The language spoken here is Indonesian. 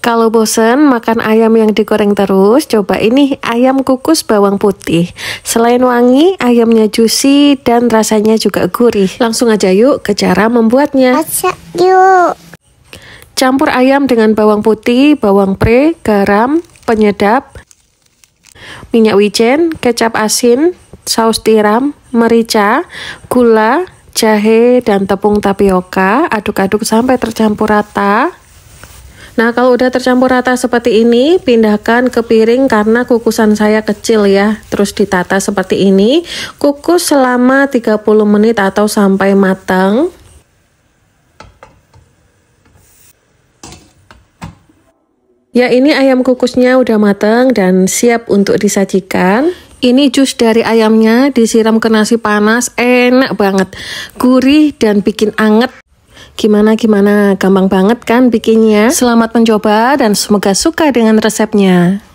Kalau bosen makan ayam yang digoreng terus, coba ini ayam kukus bawang putih. Selain wangi, ayamnya juicy dan rasanya juga gurih. Langsung aja yuk ke cara membuatnya. Masak yuk. Campur ayam dengan bawang putih, bawang pre, garam, penyedap, minyak wijen, kecap asin, saus tiram, merica, gula, jahe, dan tepung tapioka. Aduk-aduk sampai tercampur rata. Nah, kalau udah tercampur rata seperti ini, pindahkan ke piring karena kukusan saya kecil ya. Terus ditata seperti ini, kukus selama 30 menit atau sampai matang. Ya ini ayam kukusnya udah matang dan siap untuk disajikan. Ini jus dari ayamnya disiram ke nasi panas, enak banget. Gurih dan bikin anget Gimana-gimana, gampang banget kan bikinnya? Selamat mencoba dan semoga suka dengan resepnya.